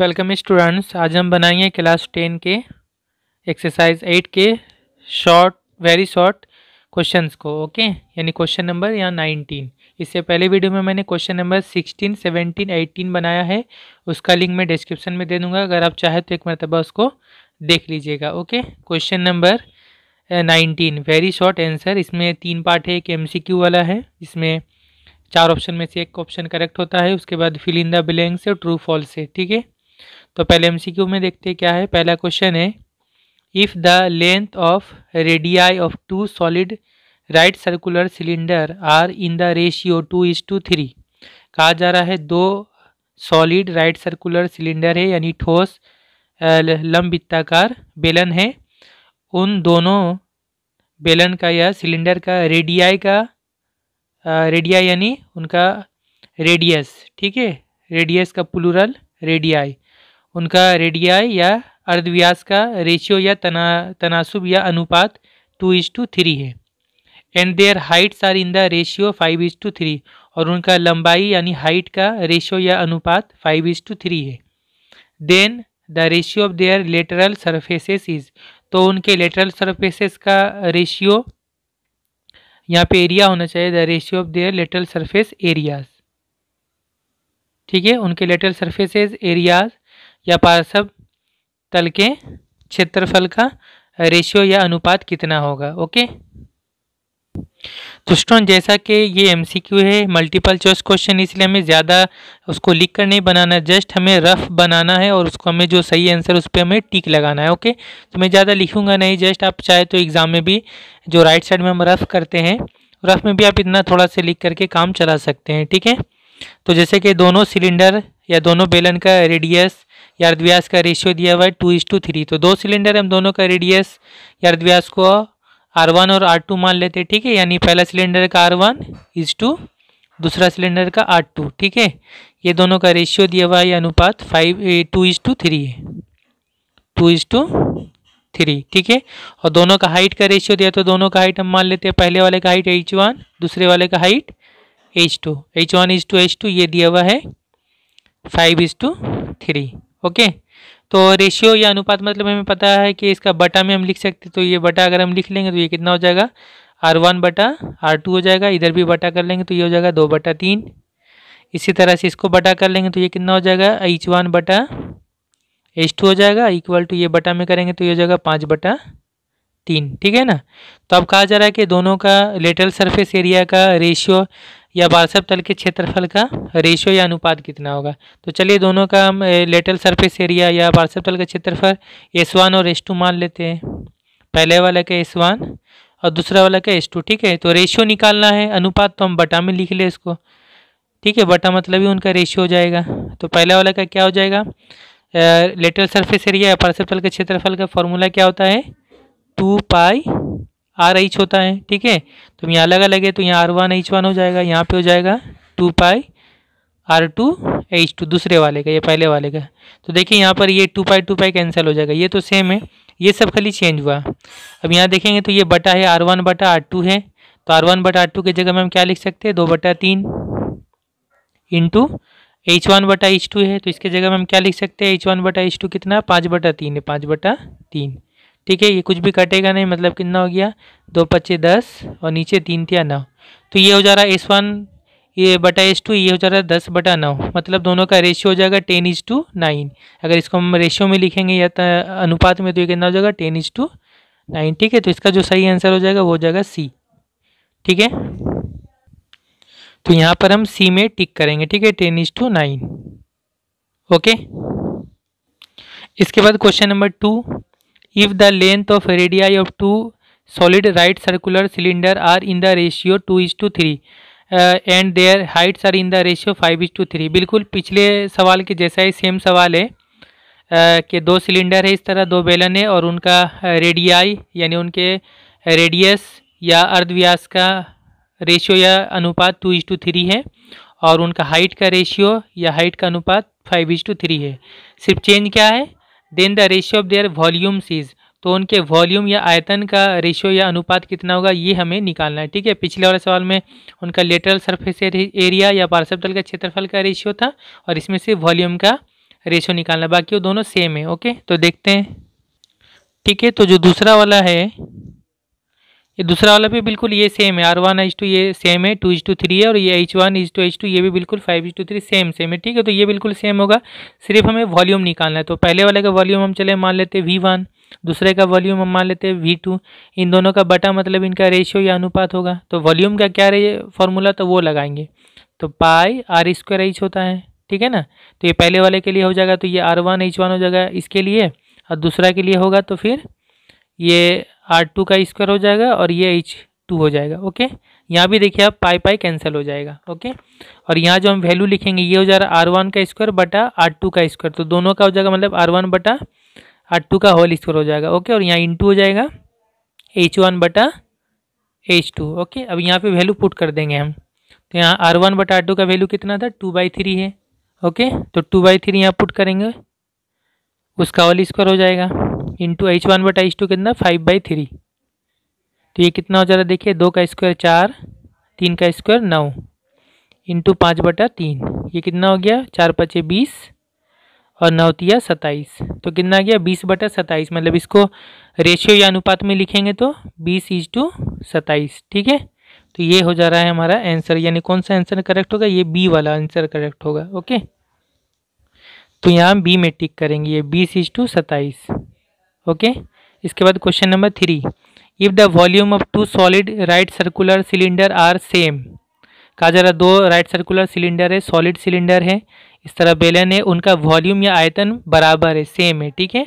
welcome students आज हम बनाएंगे क्लास टेन के एक्सरसाइज एट के शॉर्ट वेरी शॉर्ट क्वेश्चंस को ओके यानी क्वेश्चन नंबर यहाँ नाइनटीन इससे पहले वीडियो में मैंने question number sixteen seventeen eighteen बनाया है उसका लिंक मैं डिस्क्रिप्शन में दे दूंगा अगर आप चाहें तो एक मरतबा उसको देख लीजिएगा okay question number nineteen very short answer इसमें तीन पार्ट है एक एम वाला है इसमें चार ऑप्शन में से एक ऑप्शन करेक्ट होता है उसके बाद फिल इन द ब्लैंक्स से ट्रू फॉल्स है ठीक है तो पहले क्यू में देखते हैं क्या है पहला क्वेश्चन है if the length of radii of two solid right circular cylinder are in the ratio two is to three कहा जा रहा है दो सॉलिड राइट सर्कुलर सिलेंडर है यानी ठोस लंबित्ताकार बेलन है उन दोनों बेलन का या सिलेंडर का रेडियाई का रेडियाई यानी उनका रेडियस ठीक है रेडियस का प्लूरल रेडियाई उनका रेडिया या अर्धव्यास का रेशियो या तना तनासुब या अनुपात टू इज टू थ्री है and their heights are in the ratio five is to three और उनका लंबाई यानी हाइट का रेशियो या अनुपात फाइव इज टू थ्री है then the ratio of their lateral surfaces is तो उनके लेटरल सरफेसेस का रेशियो यहाँ पे एरिया होना चाहिए the ratio of their lateral surface areas ठीक है उनके लेटरल सरफेसेस एरियाज या पार्श्व तल के क्षेत्रफल का रेशियो या अनुपात कितना होगा ओके दोस्तों जैसा कि ये एमसीक्यू है मल्टीपल चॉइस क्वेश्चन इसलिए हमें ज़्यादा उसको लिख कर नहीं बनाना जस्ट हमें रफ बनाना है और उसको हमें जो सही आंसर उस पर हमें टिक लगाना है ओके तो मैं ज़्यादा लिखूंगा नहीं जस्ट आप चाहे तो एग्ज़ाम में भी जो राइट साइड में हम रफ करते हैं रफ में भी आप इतना थोड़ा सा लिख करके काम चला सकते हैं ठीक है तो जैसे कि दोनों सिलेंडर या दोनों बेलन का रेडियस या अर्धव्यास का रेशियो दिया हुआ है टू इज टू थ्री तो दो सिलेंडर हम दोनों का रेडियस या अर्धव्यास को आर वन और आर टू मान लेते हैं ठीक है यानी पहला सिलेंडर का आर वन इज टू दूसरा सिलेंडर का आर टू ठीक है ये दोनों का रेशियो दिया हुआ है अनुपात five two is to three है टू इज टू थ्री ठीक है और दोनों का हाइट का रेशियो दिया तो दोनों का हाइट हम मान लेते हैं पहले वाले का हाइट एच वन दूसरे वाले का height H two H one is to H two ये दिया हुआ है five is to three okay तो रेशियो या अनुपात मतलब हमें पता है कि इसका बटा में हम लिख सकते तो ये बटा अगर हम लिख लेंगे तो ये कितना हो जाएगा आर वन बटा आर टू हो जाएगा इधर भी बटा कर लेंगे तो ये हो जाएगा दो बटा तीन इसी तरह से इसको बटा कर लेंगे तो ये कितना हो जाएगा एच वन बटा एच टू हो जाएगा इक्वल टू ये बटा में करेंगे तो ये हो जाएगा पाँच बटा तीन ठीक है ना तो अब कहा जा रहा है कि दोनों का लेटरल सरफेस एरिया का रेशियो या बारसब तल के क्षेत्रफल का रेशियो या अनुपात कितना होगा तो चलिए दोनों का हम लेटल सरफेस एरिया या बारसब तल का क्षेत्रफल एस वन और एस टू मान लेते हैं पहले वाला का एस वन और दूसरा वाला का एस टू ठीक है तो रेशियो निकालना है अनुपात तो हम बटा में लिख ले इसको ठीक है बटा मतलब ही उनका रेशियो हो जाएगा तो पहला वाला का क्या हो जाएगा लेटरल सरफेस एरिया या पार्सल तल के क्षेत्रफल का फॉर्मूला क्या होता है टू पाई आर एच होता है ठीक है तो यहाँ अलग अलग है तो यहाँ आर वन एच वन हो जाएगा यहाँ पे हो जाएगा two pi R two H two दूसरे वाले का ये पहले वाले का तो देखिए यहाँ पर ये two pi two pi cancel हो जाएगा ये तो सेम है ये सब खाली चेंज हुआ अब यहाँ देखेंगे तो ये बटा है आर वन बटा आर टू है तो आर वन बटा आर टू की जगह में हम क्या लिख सकते हैं दो बटा तीन इंटू एच वन बटा एच टू है तो इसके जगह में हम क्या लिख सकते हैं एच वन बटा एच टू कितना पाँच बटा तीन है पाँच बटा तीन ठीक है ये कुछ भी कटेगा नहीं मतलब कितना हो गया दो पच्चे दस और नीचे तीन तिया नौ तो ये हो जा रहा है एस वन ये बटा एस टू ये हो जा रहा है दस बटा नौ मतलब दोनों का रेशियो हो जाएगा टेन इज टू नाइन अगर इसको हम रेशियो में लिखेंगे या अनुपात में तो ये कितना हो जाएगा टेन इज टू नाइन ठीक है तो इसका जो सही आंसर हो जाएगा वो हो जाएगा सी ठीक है तो यहाँ पर हम सी में टिक करेंगे ठीक है ten is to nine okay इसके बाद question number two if the length of radii of two solid right circular cylinder are in the ratio 2 is to 3 and their heights are in the ratio five is to three बिल्कुल पिछले सवाल के जैसा ही same सवाल है uh, कि दो cylinder है इस तरह दो बेलन है और उनका रेडियाई uh, यानी उनके रेडियस या अर्धव्यास का रेशियो या अनुपात टू इज टू थ्री है और उनका हाइट का रेशियो या हाइट का अनुपात फाइव इज टू थ्री है सिर्फ चेंज क्या है then the ratio of their volumes is तो उनके वॉल्यूम या आयतन का रेशियो या अनुपात कितना होगा ये हमें निकालना है ठीक है पिछले वाले सवाल में उनका लेटरल सरफेस एरिया या पार्सेप्टल का क्षेत्रफल का रेशियो था और इसमें से वॉल्यूम का रेशियो निकालना बाकी वो दोनों सेम है ओके तो देखते हैं ठीक है तो जो दूसरा वाला है ये दूसरा वाला भी बिल्कुल ये सेम है आर वन एच टू ये सेम है टू इज टू थ्री है और ये H one is to H two ये भी बिल्कुल five is to three same same है ठीक है तो ये बिल्कुल सेम होगा सिर्फ हमें वॉल्यूम निकालना है तो पहले वाले का वॉल्यूम हम चले मान लेते हैं वी वन दूसरे का वॉल्यूम हम मान लेते हैं वी टू इन दोनों का बटा मतलब इनका रेशियो या अनुपात होगा तो वॉल्यूम का क्या फॉर्मूला तो वो लगाएंगे तो पाई आर स्क्वायर एच होता है ठीक है ना तो ये पहले वाले के लिए हो जाएगा तो ये आर वन एच वन हो जाएगा इसके लिए और दूसरा के लिए होगा तो फिर ये आर टू का स्क्वायर हो जाएगा और ये एच टू हो जाएगा ओके यहाँ भी देखिए आप पाई पाई कैंसिल हो जाएगा ओके और यहाँ जो हम वैल्यू लिखेंगे ये हो जा रहा है आर वन का स्क्वायर बटा आर टू का स्क्वायर तो दोनों का हो जाएगा मतलब आर वन बटा आर टू का होल स्क्वायर हो जाएगा ओके और यहाँ इंटू हो जाएगा एच वन बटा एच टू ओके अब यहाँ पे वैल्यू पुट कर देंगे हम तो यहाँ आर वन बटा आर टू का वैल्यू कितना था टू बाई थ्री है ओके तो टू बाई थ्री यहाँ पुट करेंगे उसका होल स्क्वायर हो जाएगा इंटू एच वन बटा एच टू कितना फाइव बाई थ्री तो ये कितना हो जा रहा है देखिए दो का स्क्वायर चार तीन का स्क्वायर नौ इंटू पाँच बटा तीन ये कितना हो गया चार पचे बीस और नौतिया सत्ताईस तो कितना आ गया बीस बटा सत्ताईस मतलब इसको रेशियो या अनुपात में लिखेंगे तो बीस इज टू सत्ताईस ठीक है तो ये हो जा रहा है हमारा आंसर यानी कौन सा आंसर करेक्ट होगा ये बी वाला आंसर करेक्ट होगा ओके तो यहाँ हम बी में टिक करेंगे ये बीस इज टू सत्ताईस ओके इसके बाद question number three if the volume of two solid right circular cylinder are same कहा जा रहा दो राइट सर्कुलर सिलेंडर है सॉलिड सिलेंडर है इस तरह बेलन है उनका वॉल्यूम या आयतन बराबर है सेम है ठीक है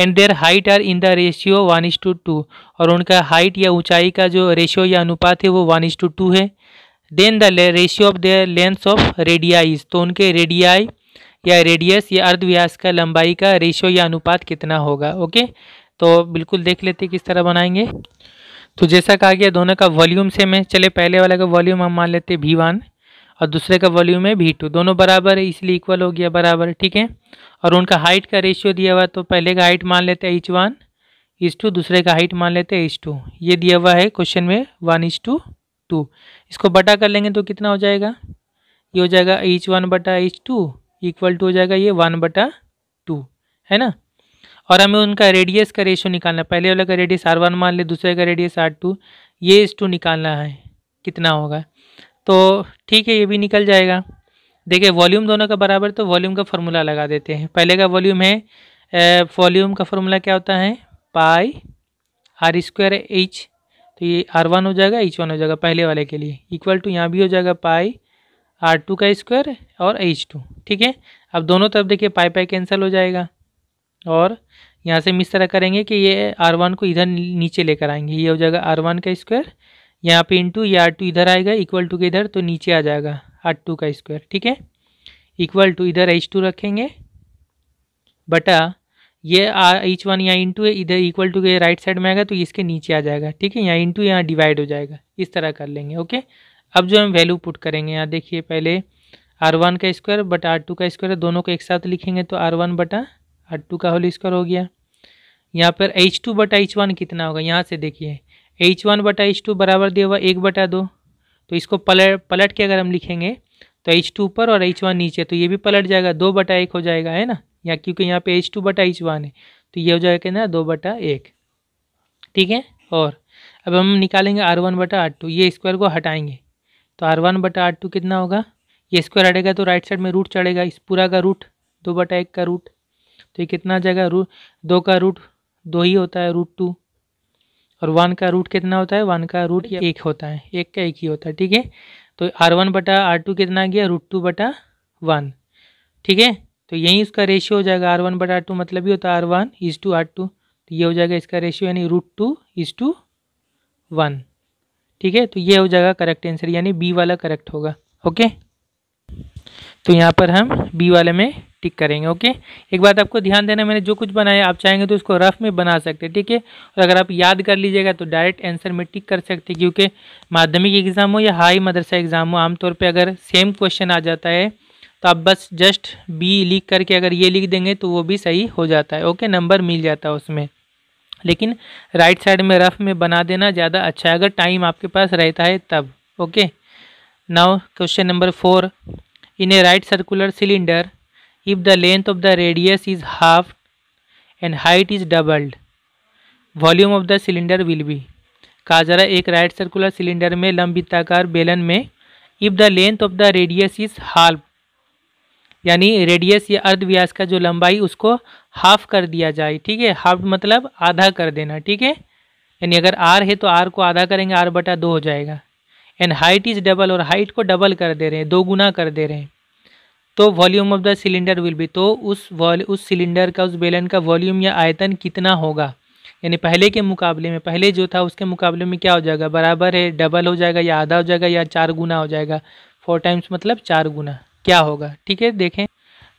and their height are in the ratio one is to two और उनका हाइट या ऊंचाई का जो रेशियो या अनुपात है वो वन इज टू टू है then the ratio of their length of radii तो उनके रेडियाई या रेडियस या अर्धव्यास का लंबाई का रेशो या अनुपात कितना होगा ओके तो बिल्कुल देख लेते किस तरह बनाएंगे तो जैसा कहा गया दोनों का वॉल्यूम सेम है चले पहले वाला का वॉल्यूम हम मान लेते भी वन और दूसरे का वॉल्यूम है भी टू दोनों बराबर है इसलिए इक्वल हो गया बराबर ठीक है और उनका हाइट का रेशियो दिया हुआ तो पहले का हाइट मान लेते हैं इच वन इस टू दूसरे का हाइट मान लेते हैं इस टू ये दिया हुआ है क्वेश्चन में वन इस टू टू इसको बटा कर लेंगे तो कितना हो जाएगा ये हो जाएगा इच वन बटा इच टू इक्वल टू हो जाएगा ये वन बटा टू है ना और हमें उनका रेडियस का रेशियो निकालना पहले वाले का रेडियस आर वन मान ले दूसरे का रेडियस आर टू ये इस टू निकालना है कितना होगा तो ठीक है ये भी निकल जाएगा देखिए वॉल्यूम दोनों का बराबर तो वॉल्यूम का फार्मूला लगा देते हैं पहले का वॉल्यूम है वॉल्यूम का फार्मूला क्या होता है पाई आर स्क्वायर एच तो ये आर वन हो जाएगा एच वन हो जाएगा पहले वाले के लिए इक्वल टू यहाँ भी हो जाएगा पाई आर टू का स्क्वायर और एच टू ठीक है अब दोनों तरफ देखिए पाई पाई कैंसिल हो जाएगा और यहाँ से हम इस तरह करेंगे कि ये आर वन को इधर नीचे लेकर आएंगे ये हो जाएगा आर वन का स्क्वायर यहाँ पे टू ये आर टू इधर आएगा इक्वल टू के इधर तो नीचे आ जाएगा आर टू का स्क्वायर ठीक है इक्वल टू इधर एच टू रखेंगे बटा ये आर एच वन यहाँ इंटू है इधर इक्वल टू के राइट साइड में आएगा तो इसके नीचे आ जाएगा ठीक है यहाँ इंटू यहाँ डिवाइड हो जाएगा इस तरह कर लेंगे ओके अब जो हम वैल्यू पुट करेंगे यहाँ देखिए पहले आर वन का स्क्वायर बट आर टू का स्क्वायर दोनों को एक साथ लिखेंगे तो आर वन बटा आर टू का होल स्क्वायर हो गया यहाँ पर एच टू बटा एच वन कितना होगा यहाँ से देखिए एच वन बटा एच टू बराबर दिया हुआ एक बटा दो तो इसको पलट पलट के अगर हम लिखेंगे तो एच टू ऊपर और एच वन नीचे तो ये भी पलट जाएगा दो बटा एक हो जाएगा है ना या क्योंकि यहाँ पे एच टू बटा एच वन है तो ये हो जाएगा ना दो बटा एक ठीक है और अब हम निकालेंगे आर वन बटा आर टू ये स्क्वायर को हटाएंगे तो आर वन बटा आर टू कितना होगा ये स्क्वायर हटेगा तो राइट साइड में रूट चढ़ेगा इस पूरा का रूट दो बटा एक का रूट तो ये कितना आ जाएगा रूट दो का रूट दो ही होता है रूट टू और वन का रूट कितना होता है वन का रूट एक होता है एक का एक ही होता है ठीक है तो आर वन बटा आर टू कितना गया रूट टू बटा वन ठीक है तो यही उसका रेशियो हो जाएगा आर वन बटा आर टू मतलब ये होता है R one is to R two तो ये हो जाएगा इसका रेशियो यानी root two is to one ठीक है तो ये हो जाएगा करेक्ट आंसर यानी बी वाला करेक्ट होगा ओके तो यहाँ पर हम बी वाले में टिक करेंगे ओके एक बात आपको ध्यान देना मैंने जो कुछ बनाया आप चाहेंगे तो उसको रफ में बना सकते हैं ठीक है और अगर आप याद कर लीजिएगा तो डायरेक्ट आंसर में टिक कर सकते हैं क्योंकि माध्यमिक एग्ज़ाम हो या हाई मदरसा एग्ज़ाम हो आमतौर पर अगर सेम क्वेश्चन आ जाता है तो आप बस जस्ट बी लिख करके अगर ये लिख देंगे तो वो भी सही हो जाता है ओके नंबर मिल जाता है उसमें लेकिन राइट साइड में रफ़ में बना देना ज़्यादा अच्छा है अगर टाइम आपके पास रहता है तब okay now question number four in a right circular cylinder if the length of the radius is half and height is doubled volume of the cylinder will be कहा जा रहा है एक राइट सर्कुलर सिलेंडर में लंबिताकार बेलन में if the length of the radius is half यानी रेडियस या अर्ध व्यास का जो लंबाई उसको हाफ कर दिया जाए ठीक है हाफ मतलब आधा कर देना ठीक है यानी अगर आर है तो आर को आधा करेंगे आर बटा दो हो जाएगा एंड हाइट इज़ डबल और हाइट को डबल कर दे रहे हैं दो गुना कर दे रहे हैं तो volume of the cylinder will be तो उस उस सिलेंडर का उस बेलन का वॉल्यूम या आयतन कितना होगा यानी पहले के मुकाबले में पहले जो था उसके मुकाबले में क्या हो जाएगा बराबर है डबल हो जाएगा या आधा हो जाएगा या चार गुना हो जाएगा फोर टाइम्स मतलब चार गुना क्या होगा ठीक है देखें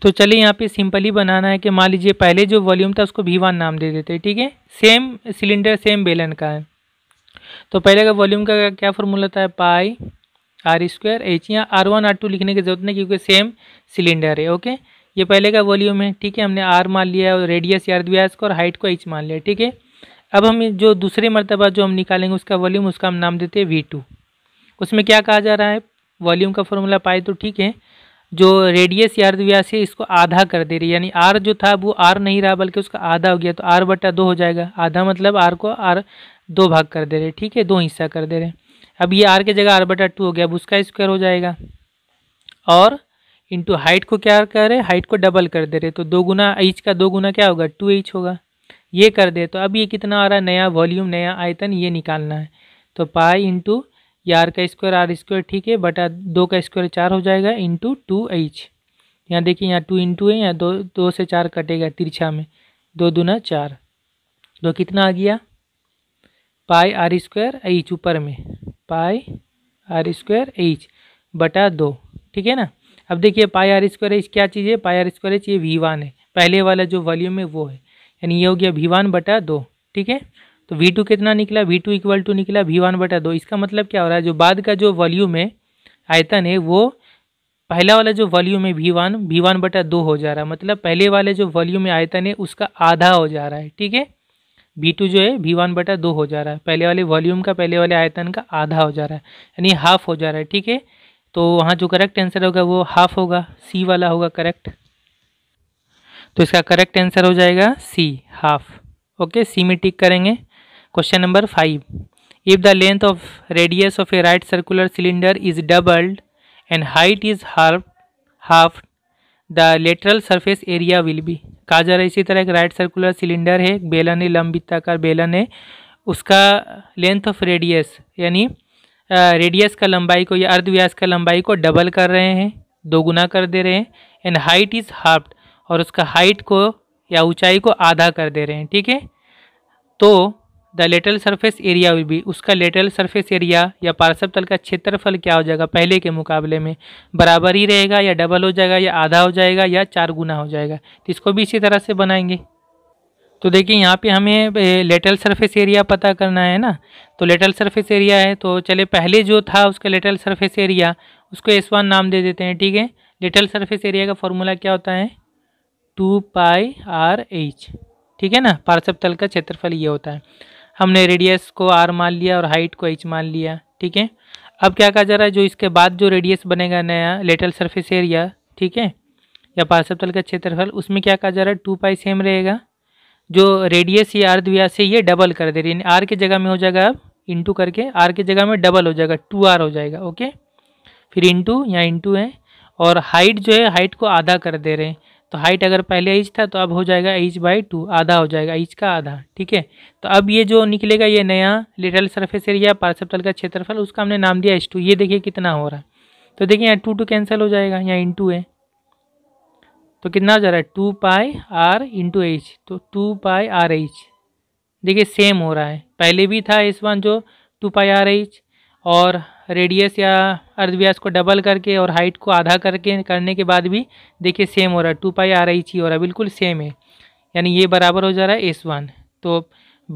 तो चलिए यहाँ पे सिंपली बनाना है कि मान लीजिए पहले जो वॉल्यूम था उसको भी वन नाम दे देते हैं ठीक है सेम सिलेंडर सेम बेलन का है तो पहले का वॉल्यूम का क्या फॉर्मूला था पाई आर स्क्वायर एच यहाँ आर वन आर टू लिखने की जरूरत नहीं क्योंकि सेम सिलेंडर है ओके ये पहले का वॉल्यूम है ठीक है हमने आर मान लिया और रेडियस यार व्यास को और हाइट को एच मान लिया ठीक है अब हम जो दूसरे मरतबा जो हम निकालेंगे उसका वॉल्यूम उसका हम नाम देते हैं वी टू उसमें क्या कहा जा रहा है वॉल्यूम का फॉर्मूला पाए तो ठीक है जो रेडियस आर व्यास है इसको आधा कर दे रही है यानी आर जो था वो आर नहीं रहा बल्कि उसका आधा हो गया तो आर बटा दो हो जाएगा आधा मतलब आर को आर दो भाग कर दे रहे ठीक है दो हिस्सा कर दे रहे अब ये आर की जगह आर बटा टू हो गया अब उसका स्क्वायर हो जाएगा और इंटू हाइट को क्या कर रहे हाइट को डबल कर दे रहे तो दो गुना एच का दो गुना क्या होगा टू एच होगा ये कर दे तो अब ये कितना आ रहा है नया वॉल्यूम नया आयतन ये निकालना है तो पाई इंटू आर का स्क्वायर आर स्क्वायर ठीक है बट दो का स्क्वायर चार हो जाएगा इंटू टू एच यहाँ देखिए यहाँ टू इंटू है यहाँ दो दो से चार कटेगा तिरछा में दो दूना चार तो कितना आ गया पाई आर स्क्वायर एच ऊपर में पाई आर स्क्वायर एच बटा दो ठीक है ना अब देखिए पाई आर स्क्वायर एच क्या चीज़ है पाई आर स्क्वायर एच ये वी वन है पहले वाला जो वॉल्यूम है वो है यानी ये हो गया वी वन बटा दो ठीक है तो वी टू कितना निकला वी टू इक्वल टू निकला वी वन बटा दो इसका मतलब क्या हो रहा है जो बाद का जो वॉल्यूम है आयतन है वो पहला वाला जो वॉल्यूम है वी वन वी वन बटा दो हो जा रहा है मतलब पहले वाले जो वॉल्यूम है आयतन है उसका आधा हो जा रहा है ठीक है वी टू जो है वी वन बटा दो हो जा रहा है पहले वाले वॉल्यूम का पहले वाले आयतन का आधा हो जा रहा है यानी हाफ हो जा रहा है ठीक है तो वहाँ जो करेक्ट आंसर होगा वो हाफ होगा सी वाला होगा करेक्ट तो इसका करेक्ट आंसर हो जाएगा सी हाफ ओके सी में टिक करेंगे question number five if the length of radius of a right circular cylinder is doubled and height is half half the lateral surface area will be कहा जा रहा है इसी तरह एक राइट सर्कुलर सिलेंडर है बेलन है का बेलन है उसका लेंथ ऑफ रेडियस यानी रेडियस का लंबाई को या अर्धव्यास का लंबाई को डबल कर रहे हैं दोगुना कर दे रहे हैं एंड हाइट इज़ हाफ और उसका हाइट को या ऊंचाई को आधा कर दे रहे हैं ठीक है तो the lateral surface area will be उसका लेटरल सरफेस एरिया या पार्श्व तल का क्षेत्रफल क्या हो जाएगा पहले के मुकाबले में बराबर ही रहेगा या डबल हो जाएगा या आधा हो जाएगा या चार गुना हो जाएगा तो इसको भी इसी तरह से बनाएंगे तो देखिए यहाँ पे हमें लेटरल सरफेस एरिया पता करना है ना तो लेटरल सरफेस एरिया है तो चले पहले जो था उसका लेटरल सरफेस एरिया उसको एस वन नाम दे देते हैं ठीक है लेटरल सरफेस एरिया का फॉर्मूला क्या होता है टू पाई आर एच ठीक है ना पार्श्व तल का क्षेत्रफल ये होता है हमने रेडियस को आर मान लिया और हाइट को एच मान लिया ठीक है अब क्या कहा जा रहा है जो इसके बाद जो रेडियस बनेगा नया लेटल सरफेस एरिया ठीक है या तल का क्षेत्रफल उसमें क्या कहा जा रहा है टू पाई सेम रहेगा जो रेडियस या अर्धव्यास है ये डबल कर दे रही है आर के जगह में हो जाएगा अब इंटू करके आर की जगह में डबल हो जाएगा टू आर हो जाएगा ओके फिर इंटू या इंटू है और हाइट जो है हाइट को आधा कर दे रहे हैं तो हाइट अगर पहले इंच था तो अब हो जाएगा एच बाई टू आधा हो जाएगा ईच का आधा ठीक है तो अब ये जो निकलेगा ये नया लिटल सरफेस एरिया पार्सेप्टल का क्षेत्रफल उसका हमने नाम दिया एच टू ये देखिए कितना हो रहा है तो देखिए यहाँ टू टू कैंसिल हो जाएगा यहाँ इंटू है तो कितना हो जा रहा है two pi R two H तो टू पाई आर एच देखिए सेम हो रहा है पहले भी था एस वन जो टू पाई आर एच और रेडियस या अर्धव्यास को डबल करके और हाइट को आधा करके करने के बाद भी देखिए सेम हो रहा है टू पाई आर रही ची हो रहा है बिल्कुल सेम है यानी ये बराबर हो जा रहा है एस वन तो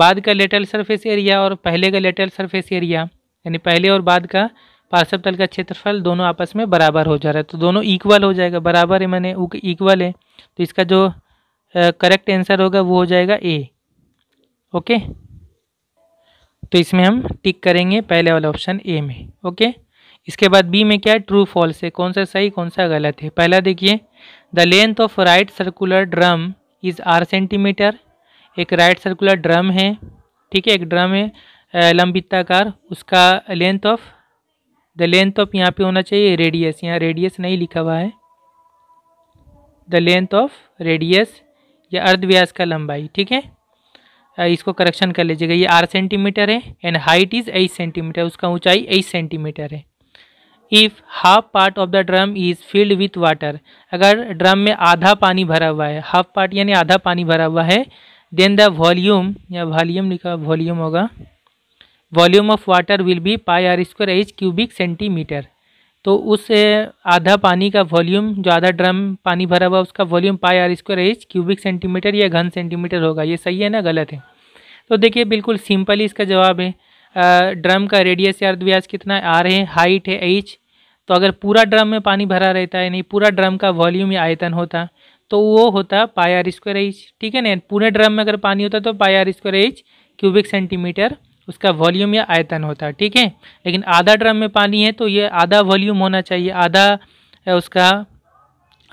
बाद का लेटल सरफेस एरिया और पहले का लेटल सरफेस एरिया यानी पहले और बाद का पार्श्व तल का क्षेत्रफल दोनों आपस में बराबर हो जा रहा है तो दोनों इक्वल हो जाएगा बराबर है मैंने इक्वल है तो इसका जो करेक्ट आंसर होगा वो हो जाएगा ए ओके तो इसमें हम टिक करेंगे पहले वाला ऑप्शन ए में ओके इसके बाद बी में क्या है ट्रू फॉल्स है कौन सा सही कौन सा गलत है पहला देखिए the length of right circular drum is R centimetre एक राइट सर्कुलर ड्रम है ठीक है एक ड्रम है लंबिताकार उसका length of the length of यहाँ पे होना चाहिए रेडियस यहाँ रेडियस नहीं लिखा हुआ है द लेंथ ऑफ रेडियस या अर्धव्यास का लंबाई ठीक है इसको करेक्शन कर लीजिएगा ये आर सेंटीमीटर है and height is eight centimetre उसका ऊंचाई एट सेंटीमीटर है if half part of the drum is filled with water अगर ड्रम में आधा पानी भरा हुआ है हाफ पार्ट यानी आधा पानी भरा हुआ है देन द वॉल्यूम या वॉल्यूम लिखा वॉल्यूम होगा volume of water will be pi R square H cubic centimetre तो उस आधा पानी का वॉल्यूम जो आधा ड्रम पानी भरा हुआ उसका volume pi R square H cubic centimetre या घन सेंटीमीटर होगा ये सही है ना गलत है तो देखिए बिल्कुल सिंपल ही इसका जवाब है ड्रम का रेडियस या अर्धव्यास कितना है आर है हाइट है एच तो अगर पूरा ड्रम में पानी भरा रहता है नहीं पूरा ड्रम का वॉल्यूम या आयतन होता तो वो होता पाई आर स्क्वायर एच ठीक है ना पूरे ड्रम में अगर पानी होता तो pi R square H cubic centimetre उसका वॉल्यूम या आयतन होता है ठीक है लेकिन आधा ड्रम में पानी है तो ये आधा वॉल्यूम होना चाहिए आधा उसका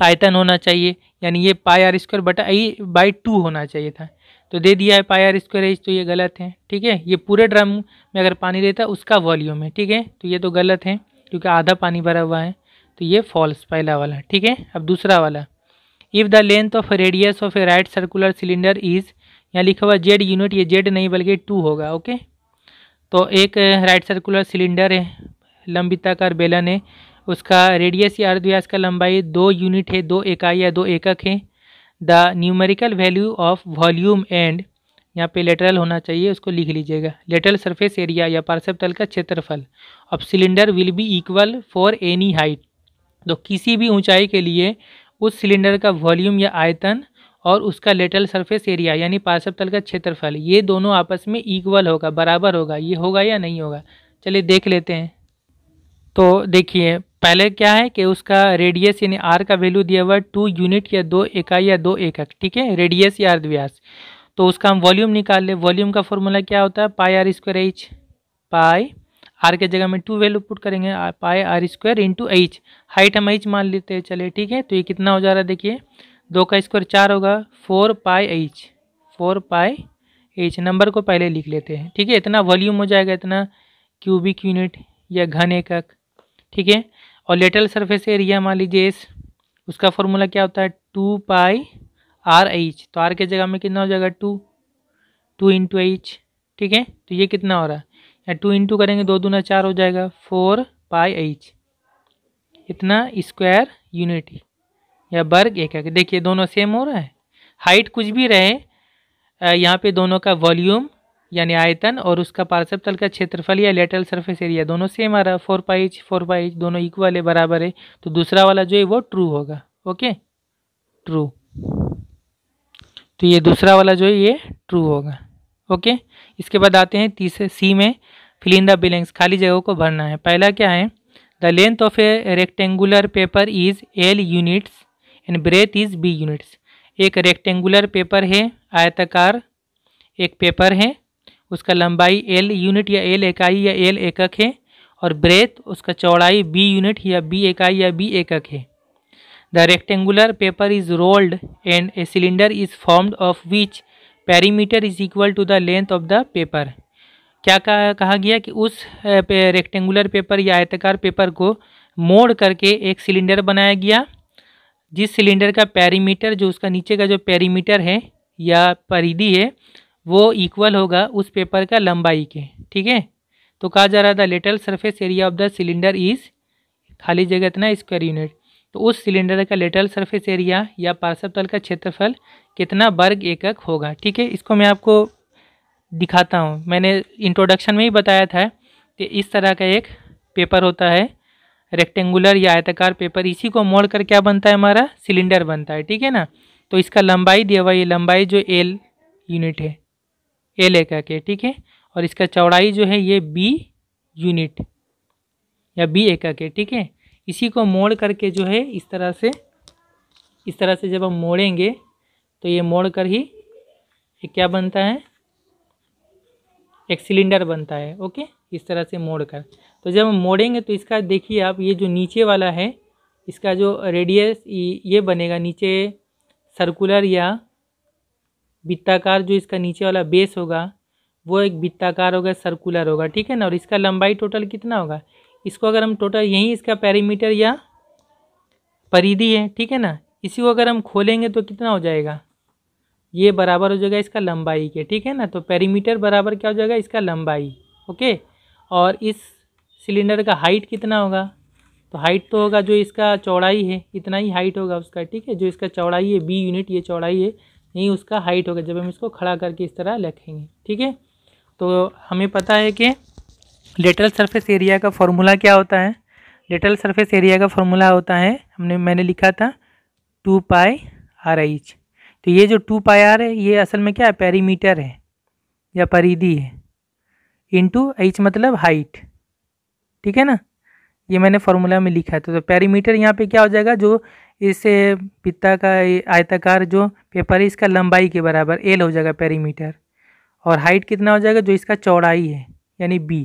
आयतन होना चाहिए यानी ये पाई आर स्क्वायर बटा आई बाई टू होना चाहिए था तो दे दिया है पाई आर स्क्वायर एच तो ये गलत है ठीक है ये पूरे ड्रम में अगर पानी देता है उसका वॉल्यूम है ठीक है तो ये तो गलत है क्योंकि आधा पानी भरा हुआ है तो ये फॉल्स पहला वाला ठीक है अब दूसरा वाला if the length of radius of a right circular cylinder is यहाँ लिखा हुआ जेड यूनिट ये जेड नहीं बल्कि टू होगा ओके तो एक राइट सर्कुलर सिलेंडर है लंबिताकार बेलन है उसका रेडियस या अर्धव्यास का लंबाई दो यूनिट है दो इकाई या दो एकक है the numerical value of volume and यहाँ पे लेटरल होना चाहिए उसको लिख लीजिएगा लेटरल सरफेस एरिया या पार्सव तल का क्षेत्रफल अब cylinder will be equal for any height तो किसी भी ऊंचाई के लिए उस सिलेंडर का वॉल्यूम या आयतन और उसका लेटरल सरफेस एरिया यानी पार्श्व तल का क्षेत्रफल ये दोनों आपस में इक्वल होगा बराबर होगा ये होगा या नहीं होगा चलिए देख लेते हैं तो देखिए पहले क्या है कि उसका रेडियस यानी आर का वैल्यू दिया हुआ है टू यूनिट या दो इकाई या दो एकक ठीक है रेडियस या अर्धव्यास तो उसका हम वॉल्यूम निकाल ले वॉल्यूम का फॉर्मूला क्या होता है pi R square H pi R के जगह में टू वैल्यू पुट करेंगे pi R square into H height हम एच मान लेते हैं चले ठीक है तो ये कितना हो जा रहा है देखिए दो का स्क्वायर चार होगा four pi H four pi H number को पहले लिख लेते हैं ठीक है इतना वॉल्यूम हो जाएगा इतना क्यूबिक यूनिट या घन एकक ठीक है और लेटल सरफेस एरिया मान लीजिए एस उसका फॉर्मूला क्या होता है टू पाई आर एच तो आर के जगह में कितना हो जाएगा टू टू इंटू एच ठीक है तो ये कितना हो रहा है या टू इंटू करेंगे दो दूना चार हो जाएगा फोर पाई एच इतना स्क्वायर यूनिट या वर्ग है देखिए दोनों सेम हो रहा है हाइट कुछ भी रहे यहाँ पे दोनों का वॉल्यूम यानी आयतन और उसका पार्सव तल का क्षेत्रफल या लेटरल सरफेस एरिया दोनों सेम आ रहा है फोर पाइच फोर पाइच दोनों इक्वल है बराबर है तो दूसरा वाला जो है वो ट्रू होगा ओके ट्रू तो ये दूसरा वाला जो है ये ट्रू होगा ओके इसके बाद आते हैं तीसरे सी में फिलिंदा इन द बिलिंग्स खाली जगहों को भरना है पहला क्या है the length of a rectangular paper is L units and breadth is B units एक रेक्टेंगुलर पेपर है आयताकार एक पेपर है उसका लंबाई एल यूनिट या एल इकाई या एल एकक है और ब्रेथ उसका चौड़ाई बी यूनिट या बी इकाई या बी एकक है the rectangular paper is rolled and a cylinder is formed of which perimeter is equal to the length of the paper क्या कहा, कहा गया कि उस रेक्टेंगुलर पेपर या आयताकार पेपर को मोड़ करके एक सिलेंडर बनाया गया जिस सिलेंडर का पैरीमीटर जो उसका नीचे का जो पैरीमीटर है या परिधि है वो इक्वल होगा उस पेपर का लंबाई के ठीक है तो कहा जा रहा था lateral surface area of the cylinder is खाली जगह इतना स्क्वायर यूनिट तो उस सिलेंडर का लेटरल सरफेस एरिया या पार्श्व तल का क्षेत्रफल कितना वर्ग एकक होगा ठीक है इसको मैं आपको दिखाता हूँ मैंने इंट्रोडक्शन में ही बताया था कि इस तरह का एक पेपर होता है रेक्टेंगुलर या आयताकार पेपर इसी को मोड़ कर क्या बनता है हमारा सिलेंडर बनता है ठीक है ना तो इसका लंबाई दिया हुआ ये लंबाई जो एल यूनिट है एल का के ठीक है और इसका चौड़ाई जो है ये बी यूनिट या बी का के ठीक है इसी को मोड़ करके जो है इस तरह से इस तरह से जब हम मोड़ेंगे तो ये मोड़ कर ही ये क्या बनता है एक सिलेंडर बनता है ओके इस तरह से मोड़ कर तो जब हम मोड़ेंगे तो इसका देखिए आप ये जो नीचे वाला है इसका जो रेडियस ये बनेगा नीचे सर्कुलर या वित्ताकार जो इसका नीचे वाला बेस होगा वो एक वित्ताकार होगा सर्कुलर होगा ठीक है ना और इसका लंबाई टोटल कितना होगा इसको अगर हम टोटल यहीं इसका पैरीमीटर या परिधि है ठीक है ना इसी को अगर हम खोलेंगे तो कितना हो जाएगा ये बराबर हो जाएगा इसका लंबाई के ठीक है ना तो पेरीमीटर बराबर क्या हो जाएगा इसका लंबाई ओके और इस सिलेंडर का हाइट कितना होगा तो हाइट तो होगा जो इसका चौड़ाई है इतना ही हाइट होगा उसका ठीक है जो इसका चौड़ाई है बी यूनिट ये चौड़ाई है यही उसका हाइट होगा जब हम इसको खड़ा करके इस तरह रखेंगे ठीक है तो हमें पता है कि लेटरल सरफेस एरिया का फॉर्मूला क्या होता है लेटरल सरफेस एरिया का फॉर्मूला होता है हमने मैंने लिखा था टू पाई आर एच तो ये जो टू पाई आर है ये असल में क्या है पेरीमीटर है या परिधि है इंटू एच मतलब हाइट ठीक है ना ये मैंने फार्मूला में लिखा है तो, तो पेरीमीटर यहाँ पे क्या हो जाएगा जो इस पिता का आयताकार जो पेपर है इसका लंबाई के बराबर एल हो जाएगा पेरीमीटर और हाइट कितना हो जाएगा जो इसका चौड़ाई है यानी बी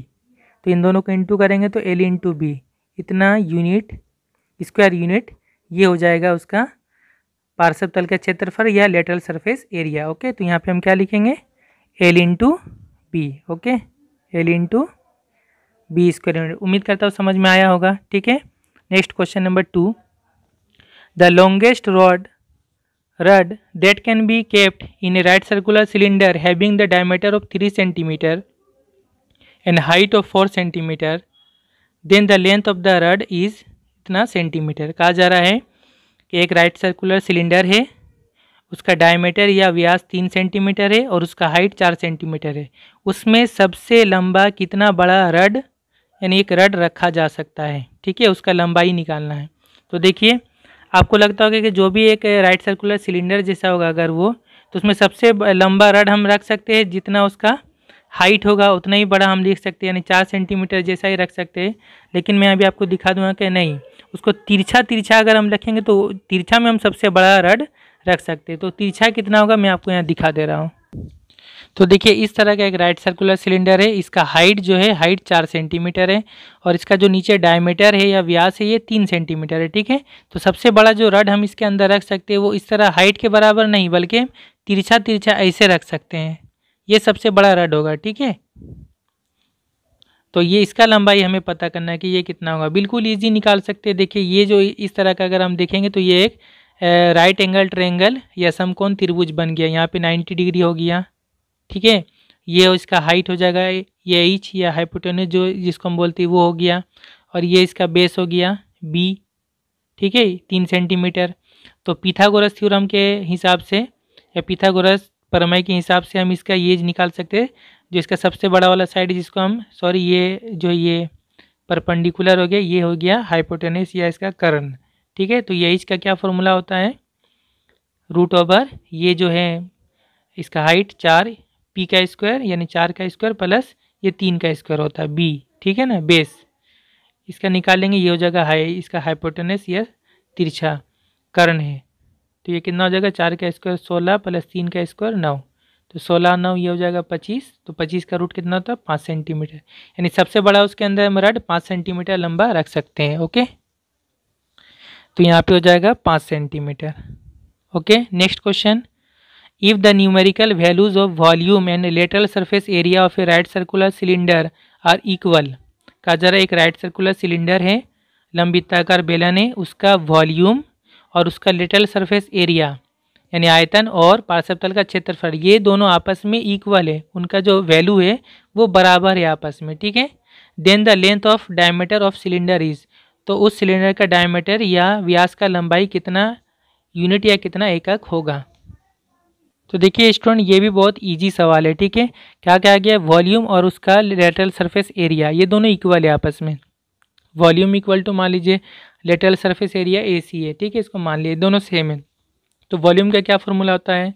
तो इन दोनों को इंटू करेंगे तो एल इंटू बी इतना यूनिट स्क्वायर यूनिट ये हो जाएगा उसका पार्श्व तल का क्षेत्रफल या लेटरल सरफेस एरिया ओके तो यहाँ पे हम क्या लिखेंगे L into B okay L into B square unit उम्मीद करता हूँ समझ में आया होगा ठीक है next question number two the longest rod rod that can be kept in a right circular cylinder having the diameter of three centimetre and height of four centimetre then the length of the rod is इतना centimetre कहा जा रहा है कि एक right circular cylinder है उसका diameter या व्यास तीन सेंटीमीटर है और उसका हाइट चार सेंटीमीटर है उसमें सबसे लंबा कितना बड़ा रड यानी एक रड रखा जा सकता है ठीक है उसका लंबाई निकालना है तो देखिए आपको लगता होगा कि जो भी एक राइट सर्कुलर सिलेंडर जैसा होगा अगर वो तो उसमें सबसे लंबा रड हम रख सकते हैं जितना उसका हाइट होगा उतना ही बड़ा हम लिख सकते हैं यानी चार सेंटीमीटर जैसा ही रख सकते हैं लेकिन मैं अभी आपको दिखा दूंगा कि नहीं उसको तिरछा तिरछा अगर हम रखेंगे तो तिरछा में हम सबसे बड़ा रड रख सकते हैं तो तिरछा कितना होगा मैं आपको यहाँ दिखा दे रहा हूँ तो देखिए इस तरह का एक राइट सर्कुलर सिलेंडर है इसका हाइट जो है हाइट चार सेंटीमीटर है और इसका जो नीचे डायमीटर है या व्यास है ये तीन सेंटीमीटर है ठीक है तो सबसे बड़ा जो रड हम इसके अंदर रख सकते हैं वो इस तरह हाइट के बराबर नहीं बल्कि तिरछा तिरछा ऐसे रख सकते हैं ये सबसे बड़ा रड होगा ठीक है तो ये इसका लंबाई हमें पता करना है कि ये कितना होगा बिल्कुल ईजी निकाल सकते हैं देखिए ये जो इस तरह का अगर हम देखेंगे तो ये एक राइट एंगल ट्रेंगल या समकोण त्रिभुज बन गया यहाँ पे 90 डिग्री हो गया ठीक है ये इसका हाइट हो जाएगा ये एच या हाइपोटेनस जो जिसको हम बोलते हैं वो हो गया और ये इसका बेस हो गया बी ठीक है तीन सेंटीमीटर तो पिथागोरस थ्योरम के हिसाब से या पिथागोरस परमय के हिसाब से हम इसका ये निकाल सकते जो इसका सबसे बड़ा वाला साइड जिसको हम सॉरी ये जो ये परपेंडिकुलर हो गया ये हो गया हाइपोटेनस या इसका करण ठीक है तो ये इसका क्या फॉर्मूला होता है रूट ओवर ये जो है इसका हाइट चार पी का स्क्वायर यानी चार का स्क्वायर प्लस ये तीन का स्क्वायर होता है बी ठीक है ना बेस इसका निकालेंगे ये हो जाएगा हाई इसका हाइपोटेनस या तिरछा कर्ण है तो ये कितना हो जाएगा चार का स्क्वायर सोलह प्लस तीन का स्क्वायर नौ तो सोलह नौ ये हो जाएगा पच्चीस तो पच्चीस का रूट कितना होता है पाँच सेंटीमीटर यानी सबसे बड़ा उसके अंदर हम रड पाँच सेंटीमीटर लंबा रख सकते हैं ओके तो यहाँ पे हो जाएगा पाँच centimetre okay next question if the numerical values of volume and lateral surface area of a right circular cylinder are equal का जरा एक राइट सर्कुलर सिलेंडर है लंबिताकार बेलन है उसका वॉल्यूम और उसका लिटल सरफेस एरिया यानी आयतन और पार्सपतल का क्षेत्रफल ये दोनों आपस में इक्वल है उनका जो वैल्यू है वो बराबर है आपस में ठीक है then the length of diameter of cylinder is तो उस सिलेंडर का डायमीटर या व्यास का लंबाई कितना यूनिट या कितना एकक होगा तो देखिए स्टूडेंट ये भी बहुत ईजी सवाल है ठीक है क्या कहा गया वॉल्यूम और उसका लेटरल सरफेस एरिया ये दोनों इक्वल है आपस में वॉल्यूम इक्वल टू तो मान लीजिए lateral surface area A C है ठीक है इसको मान लीजिए दोनों सेम है तो वॉल्यूम का क्या फॉर्मूला होता है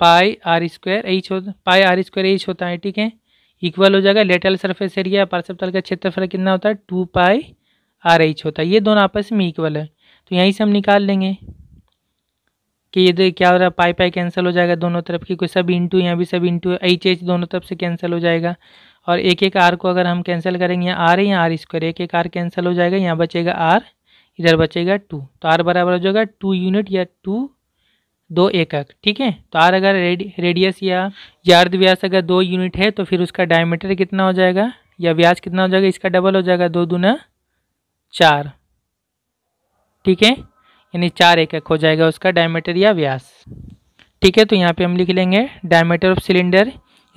पाई आर स्क्वायर एच होता पाई आर स्क्वायर एच होता है ठीक है इक्वल हो जाएगा लेटरल सरफेस एरिया पार्सेप्टल का क्षेत्रफल कितना होता है टू पाई आर एच होता है ये दोनों आपस में इक्वल है तो यहीं से हम निकाल लेंगे कि ये क्या हो रहा है पाई पाई कैंसिल हो जाएगा दोनों तरफ की कोई सब इंटू यहाँ भी सब इंटू एच एच दोनों तरफ से कैंसिल हो जाएगा और एक एक आर को अगर हम कैंसिल करेंगे यहाँ आर है या आर स्क्वायर एक एक आर कैंसिल हो जाएगा यहाँ बचेगा आर इधर बचेगा टू तो आर बराबर हो जाएगा टू यूनिट या टू दो एकक ठीक है तो आर अगर रेडि, रेडियस या यार्द व्यास अगर दो यूनिट है तो फिर उसका डायमीटर कितना हो जाएगा या व्यास कितना हो जाएगा इसका डबल हो जाएगा दो दूना चार ठीक है यानी चार एक एक हो जाएगा उसका डायमीटर या व्यास ठीक है तो यहाँ पे हम लिख लेंगे डायमीटर ऑफ सिलेंडर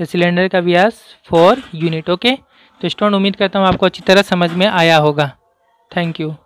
या सिलेंडर का व्यास फोर यूनिट ओके तो स्टूडेंट उम्मीद करता हूँ आपको अच्छी तरह समझ में आया होगा थैंक यू